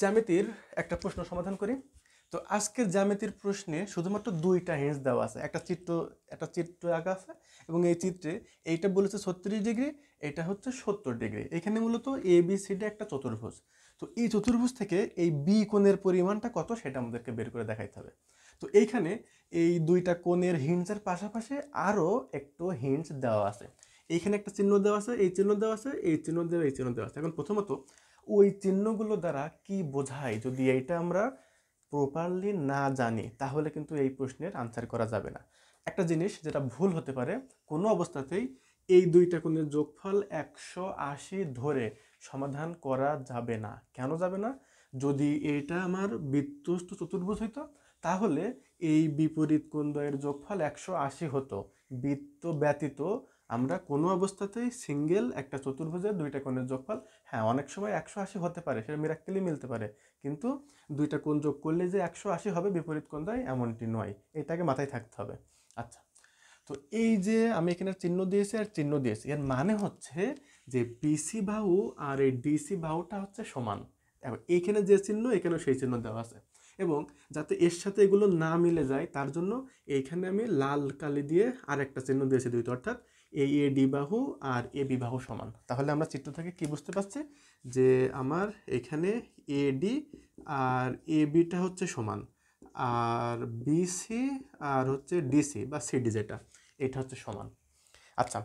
জ্যামিতির একটা প্রশ্ন সমাধান করি তো আজকের জ্যামিতির প্রশ্নে শুধুমাত্র দুইটা হিন্স দেওয়া আছে একটা চিত্র একটা চিত্র আঁকা আছে এবং এই চিত্রে এইটা বলেছে ছত্রিশ ডিগ্রি এটা হচ্ছে সত্তর ডিগ্রি এখানে মূলত এ বি সিডে একটা চতুর্ভুজ তো এই চতুর্ভুজ থেকে এই বি কোণের পরিমাণটা কত সেটা আমাদেরকে বের করে দেখাইতে হবে তো এইখানে এই দুইটা কোণের হিন্সের পাশাপাশি আরও একটু হিন্স দেওয়া আছে এইখানে একটা চিহ্ন দেওয়া আছে এই চিহ্ন দেওয়া আছে এই চিহ্ন দেওয়া এই চিহ্ন দেওয়া আছে এখন প্রথমত ওই চিহ্নগুলো দ্বারা কি বোঝায় যদি এইটা আমরা প্রপারলি না জানি তাহলে কিন্তু এই প্রশ্নের আনসার করা যাবে না একটা জিনিস যেটা ভুল হতে পারে কোনো অবস্থাতেই এই দুইটা কোণের যোগফল একশো আশি ধরে সমাধান করা যাবে না কেন যাবে না যদি এটা আমার বিত্তস্ত চতুর্ভুজ হইতো তাহলে এই বিপরীত কোণদ্বয়ের যোগফল একশো আশি হতো বৃত্ত ব্যতীত আমরা কোনো অবস্থাতেই সিঙ্গেল একটা চতুর্ভুজের দুইটা কোণের যোগফল হ্যাঁ অনেক সময় একশো আশি হতে পারে সেটা মিরাক্কেলি মিলতে পারে কিন্তু দুইটা কোণ যোগ করলে যে একশো আশি হবে বিপরীত কোণ দেয় এমনটি নয় এটাকে মাথায় থাকতে হবে আচ্ছা তো এই যে আমি এখানে চিহ্ন দিয়েছি আর চিহ্ন দিয়েছি এর মানে হচ্ছে যে বিসি বাহু আর এই ডিসি বাহুটা হচ্ছে সমান এইখানে যে চিহ্ন এখানে সেই চিহ্ন দেওয়া আছে এবং যাতে এর সাথে এগুলো না মিলে যায় তার জন্য এইখানে আমি লাল কালি দিয়ে আর একটা চিহ্ন দিয়েছি দুইটা অর্থাৎ এ এ ডি বাহু আর এ বি সমান তাহলে আমরা চিত্র থেকে কি বুঝতে পারছি যে আমার এখানে A D R A beta হচ্ছে সমান আর বিসি আর হচ্ছে ডিসি বা সিডি যেটা এটা হচ্ছে সমান আচ্ছা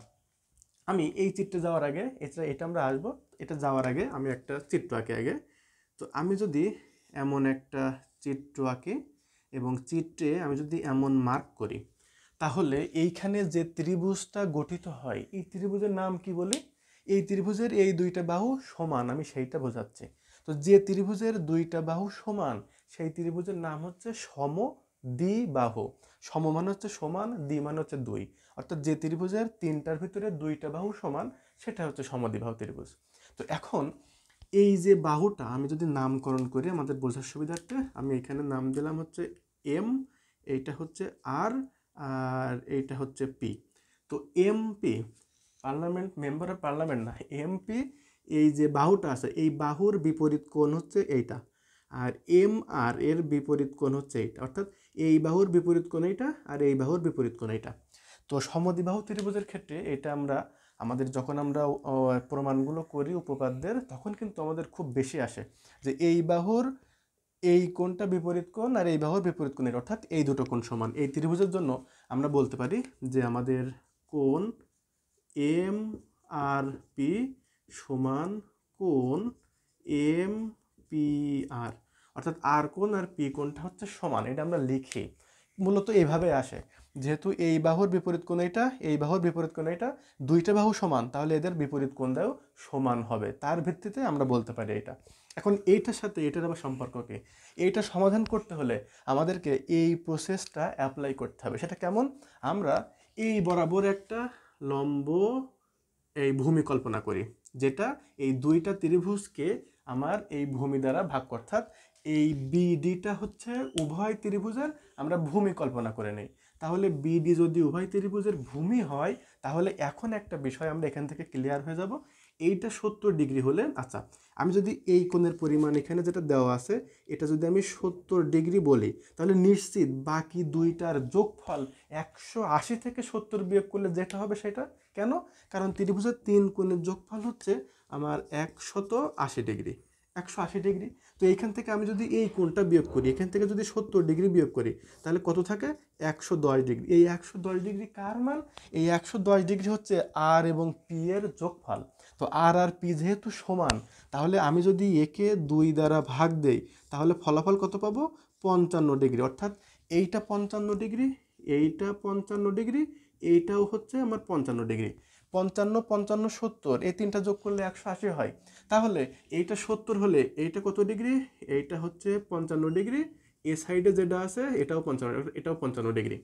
আমি এই চিত্রে যাওয়ার আগে এছাড়া এটা আমরা আসবো এটা যাওয়ার আগে আমি একটা চিত্র আঁকি আগে তো আমি যদি এমন একটা চিত্র আঁকি এবং চিত্রে আমি যদি এমন মার্ক করি তাহলে এইখানে যে ত্রিভুজটা গঠিত হয় এই ত্রিভুজের নাম কি বলি এই ত্রিভুজের এই দুইটা বাহু সমান আমি সেইটা বোঝাচ্ছি তো যে ত্রিভুজের দুইটা বাহু সমান সেই ত্রিভুজের নাম হচ্ছে সম দ্বিবাহু সম মানে হচ্ছে সমান দ্বি মানে হচ্ছে দুই অর্থাৎ যে ত্রিভুজের তিনটার ভিতরে দুইটা বাহু সমান সেটা হচ্ছে সমদ্বিবাহু ত্রিভুজ তো এখন এই যে বাহুটা আমি যদি নামকরণ করি আমাদের বোঝার সুবিধার্থে আমি এখানে নাম দিলাম হচ্ছে এম এইটা হচ্ছে আর আর এইটা হচ্ছে পি তো MP parliament member of parliament না এমপি এই যে বাহুটা আছে এই বাহুর বিপরীত কোণ হচ্ছে এইটা আর এম আর এর বিপরীত কোণ হচ্ছে এইটা অর্থাৎ এই বাহুর বিপরীত কোণ এইটা আর এই বাহুর বিপরীত কোণ এইটা তো সমদ্বিবাহু ত্রিভুজের ক্ষেত্রে এটা আমরা আমাদের যখন আমরা প্রমাণগুলো করি উপপাদ্যের তখন কিন্তু আমাদের খুব বেশি আসে যে এই বাহুর এই কোণটা বিপরীত কোণ আর এই বাহুর বিপরীত কোণের অর্থাৎ এই দুটো কোণ সমান এই ত্রিভুজের জন্য আমরা বলতে পারি যে আমাদের কোণ এম আর পি সমান কোণ এম পি আর অর্থাৎ আর কোণ আর পি কোণটা হচ্ছে সমান এটা আমরা লিখি মূলত এইভাবে আসে যেহেতু এই বাহুর বিপরীত কোণ এটা এই বাহুর বিপরীত কোণ এটা দুইটা বাহু সমান তাহলে এদের বিপরীত কোণটাও সমান হবে তার ভিত্তিতে আমরা বলতে পারি এটা এখন এইটার সাথে এটার আবার সম্পর্ক কী এইটা সমাধান করতে হলে আমাদেরকে এই প্রসেসটা অ্যাপ্লাই করতে হবে সেটা কেমন আমরা এই বরাবর একটা লম্ব এই ভূমি কল্পনা করি যেটা এই দুইটা ত্রিভুজকে আমার এই ভূমি দ্বারা ভাগ অর্থাৎ এই বিডিটা হচ্ছে উভয় ত্রিভুজের আমরা ভূমি কল্পনা করে নিই তাহলে বিডি যদি উভয় ত্রিভুজের ভূমি হয় তাহলে এখন একটা বিষয় আমরা এখান থেকে ক্লিয়ার হয়ে যাব এইটা সত্তর ডিগ্রি হলে আচ্ছা আমি যদি এই কোণের পরিমাণ এখানে যেটা দেওয়া আছে এটা যদি আমি সত্তর ডিগ্রি বলি তাহলে নিশ্চিত বাকি দুইটার যোগফল একশো আশি থেকে সত্তর বিয়োগ করলে যেটা হবে সেটা কেন কারণ ত্রিভুজের তিন কোণের যোগফল হচ্ছে আমার একশত আশি ডিগ্রি একশো আশি ডিগ্রি তো এইখান থেকে আমি যদি এই কোণটা বিয়োগ করি এখান থেকে যদি সত্তর ডিগ্রি বিয়োগ করি তাহলে কত থাকে একশো দশ ডিগ্রি এই একশো দশ ডিগ্রি কার মান এই একশো দশ ডিগ্রি হচ্ছে আর এবং পি এর যোগফল তো আর আর পি যেহেতু সমান তাহলে আমি যদি একে দুই দ্বারা ভাগ দেই তাহলে ফলাফল কত পাবো পঞ্চান্ন ডিগ্রি অর্থাৎ এইটা পঞ্চান্ন ডিগ্রি এইটা পঞ্চান্ন ডিগ্রি এইটাও হচ্ছে আমার পঞ্চান্ন ডিগ্রি পঞ্চান্ন পঞ্চান্ন সত্তর এই তিনটা যোগ করলে একশো আশি হয় তাহলে এইটা সত্তর হলে এইটা কত ডিগ্রি এইটা হচ্ছে পঞ্চান্ন ডিগ্রি এ সাইডে যেটা আছে এটাও পঞ্চান্ন এটাও পঞ্চান্ন ডিগ্রি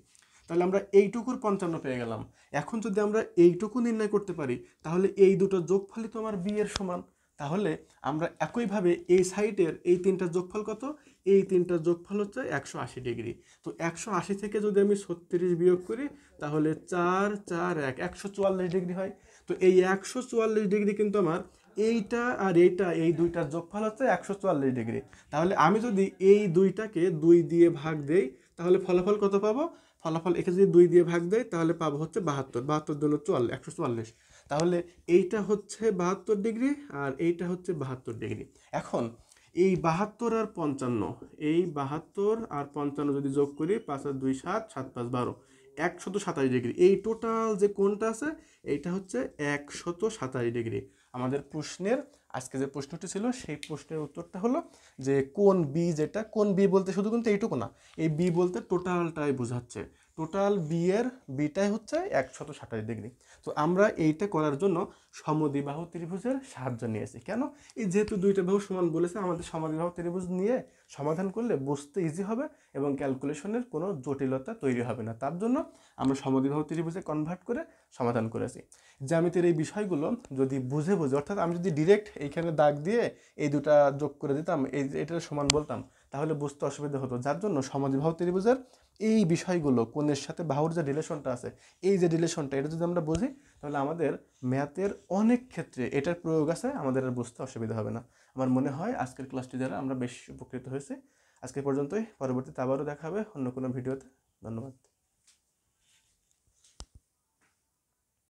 তাহলে আমরা এইটুকুর পঞ্চান্ন পেয়ে গেলাম এখন যদি আমরা এইটুকু নির্ণয় করতে পারি তাহলে এই দুটো যোগফলই তো আমার বিয়ের সমান তাহলে আমরা একইভাবে এই সাইডের এই তিনটা যোগফল কত এই তিনটার যোগফল হচ্ছে একশো আশি ডিগ্রি তো একশো আশি থেকে যদি আমি ছত্রিশ বিয়োগ করি তাহলে চার চার এক একশো চুয়াল্লিশ ডিগ্রি হয় তো এই একশো চুয়াল্লিশ ডিগ্রি কিন্তু আমার এইটা আর এইটা এই দুইটার যোগফল হচ্ছে একশো চুয়াল্লিশ ডিগ্রি তাহলে আমি যদি এই দুইটাকে দুই দিয়ে ভাগ দেই তাহলে ফলাফল কত পাবো ফলাফল একে যদি দুই দিয়ে ভাগ দেয় তাহলে পাবো হচ্ছে বাহাত্তর বাহাত্তর জন্য চুয়াল্লিশ একশো চুয়াল্লিশ তাহলে এইটা হচ্ছে বাহাত্তর ডিগ্রি আর এইটা হচ্ছে বাহাত্তর ডিগ্রি এখন এই বাহাত্তর আর পঞ্চান্ন এই বাহাত্তর আর পঞ্চান্ন যদি যোগ করি পাঁচ আর দুই সাত সাত পাঁচ বারো একশত সাতাশ ডিগ্রি এই টোটাল যে কোনটা আছে এইটা হচ্ছে একশত সাতাশ ডিগ্রি আমাদের প্রশ্নের আজকে যে প্রশ্নটি ছিল সেই প্রশ্নের উত্তরটা হলো যে কোন বি যেটা কোন বি বলতে শুধু কিন্তু এইটুকু না এই বি বলতে টোটালটাই বোঝাচ্ছে টোটাল বিয়ের বিটাই হচ্ছে একশত সাতাশ ডিগ্রি তো আমরা এইটা করার জন্য সমদিবাহু ত্রিভুজের সাহায্য নিয়েছি কেন এই যেহেতু দুইটা বাহু সমান বলেছে আমাদের সমদিবাহু ত্রিভুজ নিয়ে সমাধান করলে বুঝতে ইজি হবে এবং ক্যালকুলেশনের কোনো জটিলতা তৈরি হবে না তার জন্য আমরা সমদিবাহু ত্রিভুজে কনভার্ট করে সমাধান করেছি জ্যামিতির এই বিষয়গুলো যদি বুঝে বুঝে অর্থাৎ আমি যদি ডিরেক্ট এইখানে দাগ দিয়ে এই দুটা যোগ করে দিতাম এই এটা সমান বলতাম তাহলে বুঝতে অসুবিধা হতো যার জন্য সমাজবাহু ত্রিভুজের এই বিষয়গুলো কোনের সাথে বাহুর যে রিলেশনটা আছে এই যে রিলেশনটা এটা যদি আমরা বুঝি তাহলে আমাদের ম্যাথের অনেক ক্ষেত্রে এটার প্রয়োগ আছে আমাদের আর বুঝতে অসুবিধা হবে না আমার মনে হয় আজকের ক্লাসটি দ্বারা আমরা বেশ উপকৃত হয়েছি আজকে পর্যন্তই পরবর্তীতে আবারও দেখা হবে অন্য কোনো ভিডিওতে ধন্যবাদ